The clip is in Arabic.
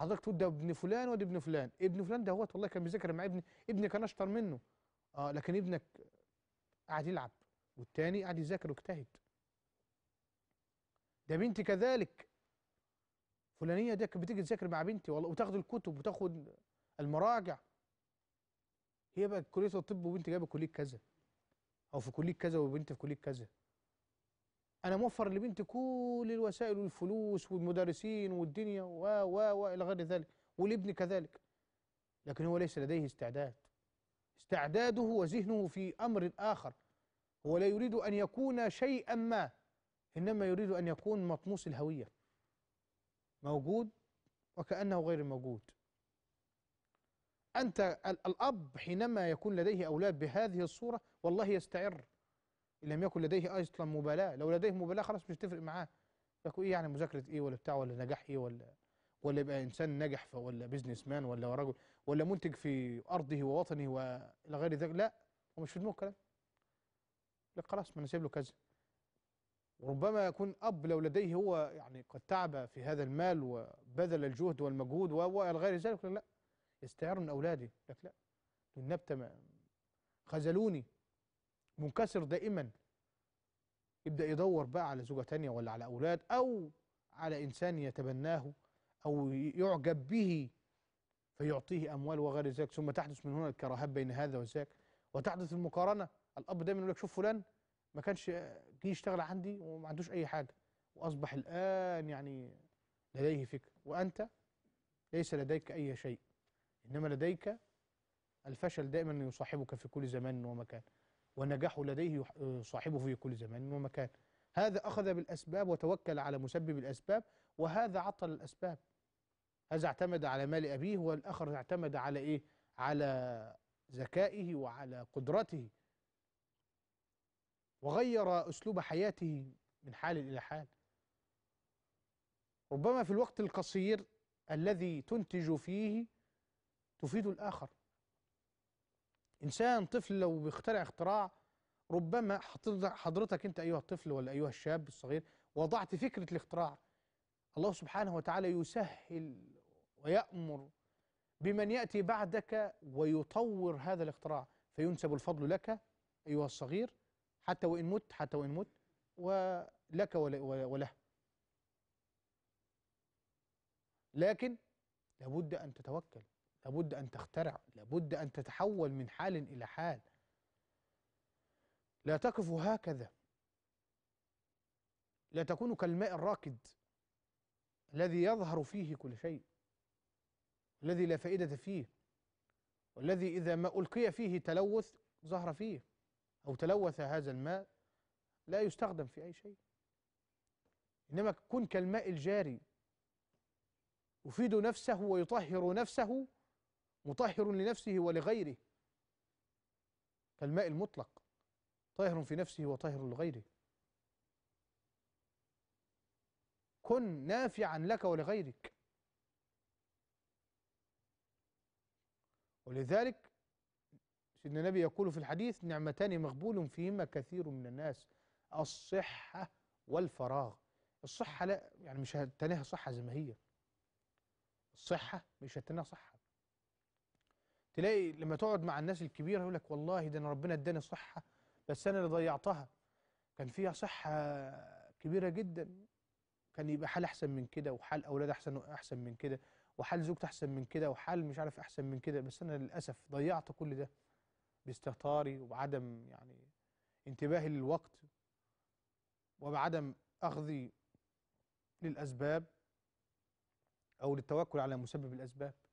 حضرتك تقول ده ابن فلان وده ابن فلان ابن فلان ده هو والله كان بيذاكر مع ابني ابني كان اشطر منه اه لكن ابنك قاعد يلعب والتاني قاعد يذاكر واجتهد ده بنتي كذلك فلانيه دي كانت بتيجي تذاكر مع بنتي والله وتاخد الكتب وتاخد المراجع هي بقى كليه الطب وبنتي جايبه كليه كذا او في كليه كذا وبنتي في كليه كذا انا موفر لبنتي كل الوسائل والفلوس والمدرسين والدنيا و و و الى غير ذلك ولابني كذلك لكن هو ليس لديه استعداد استعداده وذهنه في امر اخر هو لا يريد ان يكون شيئا ما انما يريد ان يكون مطموس الهويه موجود وكانه غير موجود انت الاب حينما يكون لديه اولاد بهذه الصوره والله يستعر إن لم يكن لديه أصلا مبالاة لو لديه مبالاة خلاص مش هتفرق معاه يقول إيه يعني مذاكرة إيه ولا بتاع ولا نجاح إيه ولا ولا يبقى إنسان ناجح ولا بيزنس مان ولا رجل ولا منتج في أرضه ووطنه وإلى غير ذلك لا هو مش في دماغه الكلام لا خلاص ما أنا سايب له كذا وربما يكون أب لو لديه هو يعني قد تعب في هذا المال وبذل الجهد والمجهود وإلى غير ذلك لا يستعير من أولاده لك لا النبته نبتة خذلوني منكسر دائما يبدأ يدور بقى على زوجة تانية ولا على أولاد أو على إنسان يتبناه أو يعجب به فيعطيه أموال وغير ذلك ثم تحدث من هنا الكراهات بين هذا وذاك وتحدث المقارنة الأب دايما يقول لك شوف فلان ما كانش جه يشتغل عندي وما عندوش أي حاجة وأصبح الآن يعني لديه فكر وأنت ليس لديك أي شيء إنما لديك الفشل دائما يصاحبك في كل زمان ومكان والنجاح لديه آه، صاحبه في كل زمان ومكان هذا أخذ بالأسباب وتوكل على مسبب الأسباب وهذا عطل الأسباب هذا اعتمد على مال أبيه والآخر اعتمد على إيه على ذكائه وعلى قدرته وغير أسلوب حياته من حال إلى حال ربما في الوقت القصير الذي تنتج فيه تفيد الآخر إنسان طفل لو بيخترع اختراع ربما حضرتك أنت أيها الطفل ولا أيها الشاب الصغير وضعت فكرة الاختراع الله سبحانه وتعالى يسهل ويأمر بمن يأتي بعدك ويطور هذا الاختراع فينسب الفضل لك أيها الصغير حتى وإن مت حتى وإن مت ولك وله لكن لابد أن تتوكل لابد أن تخترع لابد أن تتحول من حال إلى حال لا تقف هكذا لا تكون كالماء الراكد الذي يظهر فيه كل شيء الذي لا فائدة فيه والذي إذا ما ألقي فيه تلوث ظهر فيه أو تلوث هذا الماء لا يستخدم في أي شيء إنما كن كالماء الجاري يفيد نفسه ويطهر نفسه مطهر لنفسه ولغيره كالماء المطلق طاهر في نفسه وطاهر لغيره كن نافعا لك ولغيرك ولذلك سيدنا النبي يقول في الحديث نعمتان مغبول فيهما كثير من الناس الصحة والفراغ الصحة لا يعني مش هتناها صحة زي ما هي الصحة مش هتناها صحة تلاقي لما تقعد مع الناس الكبيره يقول لك والله ده انا ربنا اداني صحه بس انا اللي ضيعتها كان فيها صحه كبيره جدا كان يبقى حال احسن من كده وحال اولاد احسن احسن من كده وحال زوجتي احسن من كده وحال مش عارف احسن من كده بس انا للاسف ضيعت كل ده باستهتاري وبعدم يعني انتباهي للوقت وبعدم اخذي للاسباب او للتوكل على مسبب الاسباب